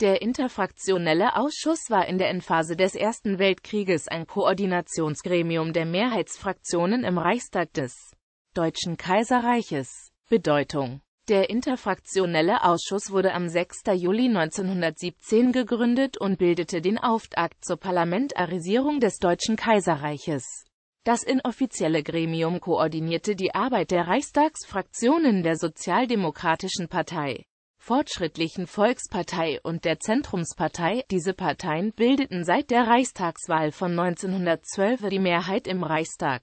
Der Interfraktionelle Ausschuss war in der Endphase des Ersten Weltkrieges ein Koordinationsgremium der Mehrheitsfraktionen im Reichstag des Deutschen Kaiserreiches. Bedeutung Der Interfraktionelle Ausschuss wurde am 6. Juli 1917 gegründet und bildete den Auftakt zur Parlamentarisierung des Deutschen Kaiserreiches. Das inoffizielle Gremium koordinierte die Arbeit der Reichstagsfraktionen der Sozialdemokratischen Partei. Fortschrittlichen Volkspartei und der Zentrumspartei. Diese Parteien bildeten seit der Reichstagswahl von 1912 die Mehrheit im Reichstag.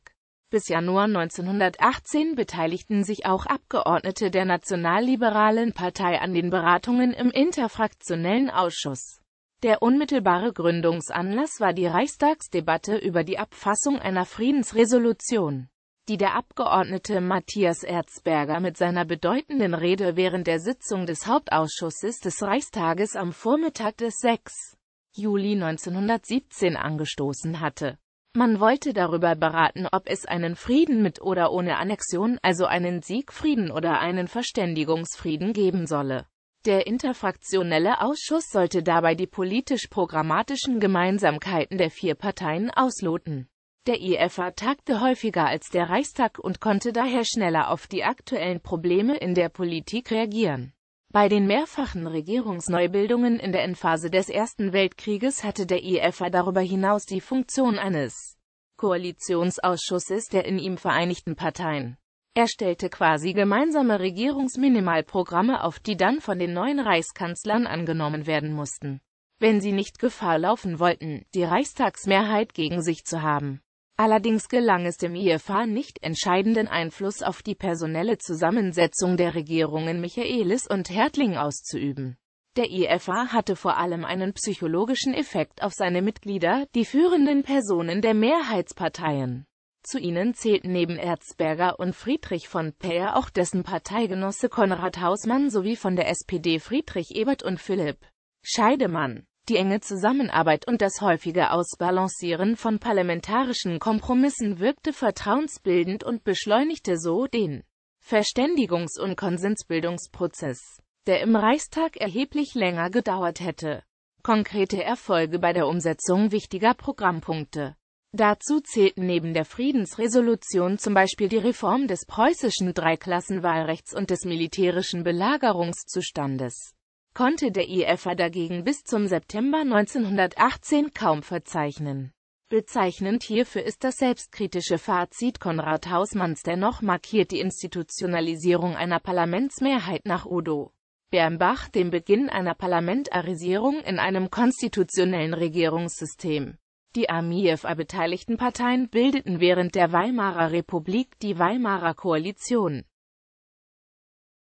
Bis Januar 1918 beteiligten sich auch Abgeordnete der Nationalliberalen Partei an den Beratungen im interfraktionellen Ausschuss. Der unmittelbare Gründungsanlass war die Reichstagsdebatte über die Abfassung einer Friedensresolution die der Abgeordnete Matthias Erzberger mit seiner bedeutenden Rede während der Sitzung des Hauptausschusses des Reichstages am Vormittag des 6. Juli 1917 angestoßen hatte. Man wollte darüber beraten, ob es einen Frieden mit oder ohne Annexion, also einen Siegfrieden oder einen Verständigungsfrieden geben solle. Der interfraktionelle Ausschuss sollte dabei die politisch-programmatischen Gemeinsamkeiten der vier Parteien ausloten. Der IFA e tagte häufiger als der Reichstag und konnte daher schneller auf die aktuellen Probleme in der Politik reagieren. Bei den mehrfachen Regierungsneubildungen in der Endphase des Ersten Weltkrieges hatte der IFA e darüber hinaus die Funktion eines Koalitionsausschusses der in ihm vereinigten Parteien. Er stellte quasi gemeinsame Regierungsminimalprogramme auf, die dann von den neuen Reichskanzlern angenommen werden mussten, wenn sie nicht Gefahr laufen wollten, die Reichstagsmehrheit gegen sich zu haben. Allerdings gelang es dem IFA e nicht, entscheidenden Einfluss auf die personelle Zusammensetzung der Regierungen Michaelis und Hertling auszuüben. Der IFA e hatte vor allem einen psychologischen Effekt auf seine Mitglieder, die führenden Personen der Mehrheitsparteien. Zu ihnen zählten neben Erzberger und Friedrich von Peer auch dessen Parteigenosse Konrad Hausmann sowie von der SPD Friedrich Ebert und Philipp Scheidemann. Die enge Zusammenarbeit und das häufige Ausbalancieren von parlamentarischen Kompromissen wirkte vertrauensbildend und beschleunigte so den Verständigungs- und Konsensbildungsprozess, der im Reichstag erheblich länger gedauert hätte. Konkrete Erfolge bei der Umsetzung wichtiger Programmpunkte. Dazu zählten neben der Friedensresolution zum Beispiel die Reform des preußischen Dreiklassenwahlrechts und des militärischen Belagerungszustandes konnte der IFA dagegen bis zum September 1918 kaum verzeichnen. Bezeichnend hierfür ist das selbstkritische Fazit Konrad Hausmanns dennoch markiert die Institutionalisierung einer Parlamentsmehrheit nach Udo Bernbach den Beginn einer Parlamentarisierung in einem konstitutionellen Regierungssystem. Die am IFA beteiligten Parteien bildeten während der Weimarer Republik die Weimarer Koalition.